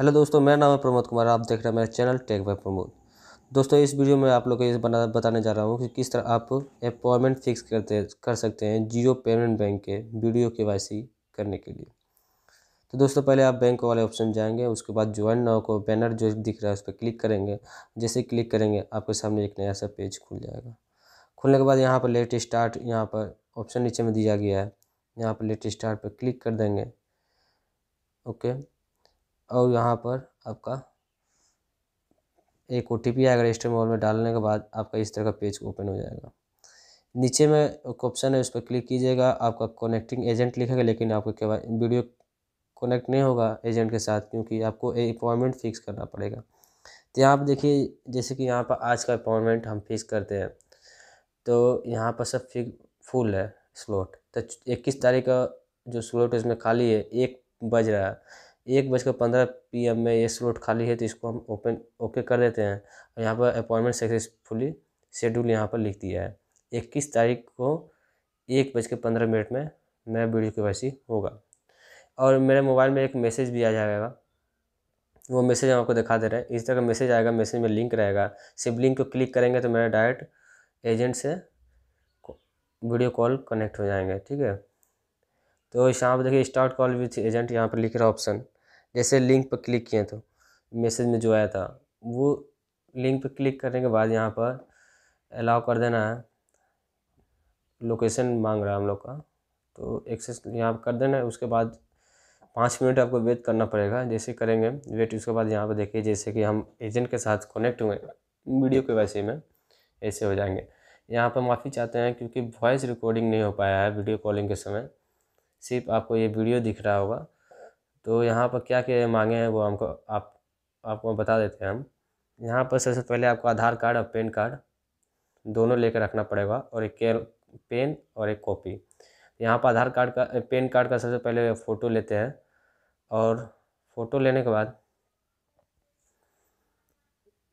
hello दोस्तों मेरा नाम है प्रमोद कुमार आप देख रहे हैं मेरा चैनल टेक बाय प्रमोद दोस्तों इस वीडियो में आप लोग को ये बना बताने जा रहा हूँ कि किस तरह आप अपॉइंटमेंट फिक्स करते कर सकते हैं जियो पेमेंट बैंक के वीडियो के वाई सी करने के लिए तो दोस्तों पहले आप बैंक वाले ऑप्शन जाएंगे उसके बाद ज्वाइन नाव को बैनर जो दिख रहा है उस पर क्लिक करेंगे जैसे क्लिक करेंगे आपके सामने एक नया सा पेज खुल जाएगा खुलने के बाद यहाँ पर लेट स्टार्ट यहाँ पर ऑप्शन नीचे में दिया गया है यहाँ पर लेटेस्ट स्टार पर क्लिक कर देंगे ओके और यहाँ पर आपका एक ओ टी पी आएगा रजिस्टर मोबाइल में डालने के बाद आपका इस तरह का पेज ओपन हो जाएगा नीचे में एक ऑप्शन है उस पर क्लिक कीजिएगा आपका कनेक्टिंग एजेंट लिखेगा लेकिन आपको केवल वीडियो कनेक्ट नहीं होगा एजेंट के साथ क्योंकि आपको अपॉइंटमेंट फिक्स करना पड़ेगा तो यहाँ पर देखिए जैसे कि यहाँ पर आज का अपॉइंटमेंट हम फिक्स करते हैं तो यहाँ पर सब फिक फुल है स्लॉट तो इक्कीस तारीख का जो स्लॉट है इसमें खाली है एक बज रहा है एक बजकर पंद्रह पी एम में ये स्लॉट खाली है तो इसको हम ओपन ओके कर देते हैं और यहाँ पर अपॉइंटमेंट सक्सेसफुली शेड्यूल यहाँ पर लिख दिया है इक्कीस तारीख को एक बज के पंद्रह मिनट में मेरा वीडियो के वैसी होगा और मेरे मोबाइल में एक मैसेज भी आ जाएगा वो मैसेज हम आपको दिखा दे रहे हैं इस तरह का मैसेज आएगा मैसेज में लिंक रहेगा सिर्फ लिंक को क्लिक करेंगे तो मेरा डायरेक्ट एजेंट से वीडियो कॉल कनेक्ट हो जाएंगे ठीक है तो यहाँ पर देखिए स्टार्ट कॉल विथ एजेंट यहाँ पर लिख रहा ऑप्शन जैसे लिंक पर क्लिक किए तो मैसेज में जो आया था वो लिंक पर क्लिक करने के बाद यहाँ पर अलाउ कर देना है लोकेशन मांग रहा है हम लोग का तो एक्सेस यहाँ पर कर देना है उसके बाद पाँच मिनट आपको वेट करना पड़ेगा जैसे करेंगे वेट उसके बाद यहाँ पर देखिए जैसे कि हम एजेंट के साथ कनेक्ट हुए वीडियो के वैसे में ऐसे हो जाएंगे यहाँ पर माफ़ी चाहते हैं क्योंकि वॉइस रिकॉर्डिंग नहीं हो पाया है वीडियो कॉलिंग के समय सिर्फ आपको ये वीडियो दिख रहा होगा तो यहाँ पर क्या क्या मांगे हैं वो हमको आप आपको बता देते हैं हम यहाँ पर सबसे पहले आपको आधार कार्ड और पेन कार्ड दोनों लेकर रखना पड़ेगा और एक पेन और एक कॉपी यहाँ पर आधार कार्ड का पेन कार्ड का सबसे पहले फ़ोटो लेते हैं और फ़ोटो लेने के बाद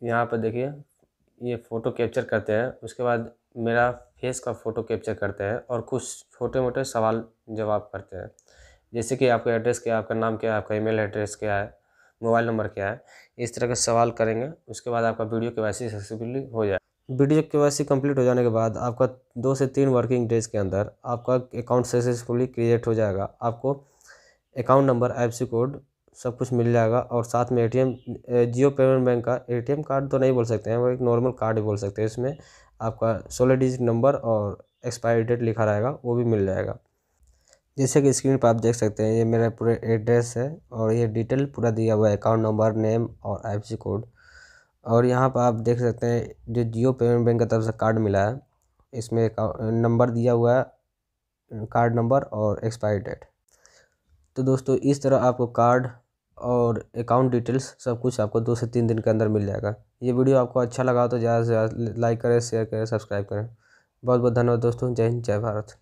यहाँ पर देखिए ये फ़ोटो कैप्चर करते हैं उसके बाद मेरा फेस का फ़ोटो कैप्चर करते हैं और कुछ छोटे मोटे सवाल जवाब करते हैं जैसे कि आपका एड्रेस क्या है आपका नाम क्या है आपका ईमेल एड्रेस क्या है मोबाइल नंबर क्या है इस तरह के सवाल करेंगे उसके बाद आपका वीडियो के वैसे सक्सेसफुली हो जाए वीडियो के वैसे कम्प्लीट हो जाने के बाद आपका दो से तीन वर्किंग डेज के अंदर आपका अकाउंट सक्सेसफुली क्रिएट हो जाएगा आपको अकाउंट नंबर एफ कोड सब कुछ मिल जाएगा और साथ में एटीएम जियो पेमेंट बैंक का एटीएम कार्ड तो नहीं बोल सकते हैं वो एक नॉर्मल कार्ड ही बोल सकते हैं इसमें आपका सोलह डिजिट नंबर और एक्सपायरी डेट लिखा रहेगा वो भी मिल जाएगा जैसे कि स्क्रीन पर आप देख सकते हैं ये मेरा पूरा एड्रेस है और ये डिटेल पूरा दिया हुआ है अकाउंट नंबर नेम और आई कोड और यहाँ पर आप देख सकते हैं जो जियो पेमेंट बैंक की तरफ से कार्ड मिला है इसमें नंबर दिया हुआ है कार्ड नंबर और एक्सपायरी डेट तो दोस्तों इस तरह आपको कार्ड और अकाउंट डिटेल्स सब कुछ आपको दो से तीन दिन के अंदर मिल जाएगा ये वीडियो आपको अच्छा लगा तो ज़्यादा से ज़्यादा लाइक करें शेयर करें सब्सक्राइब करें बहुत बहुत धन्यवाद दोस्तों जय हिंद जय भारत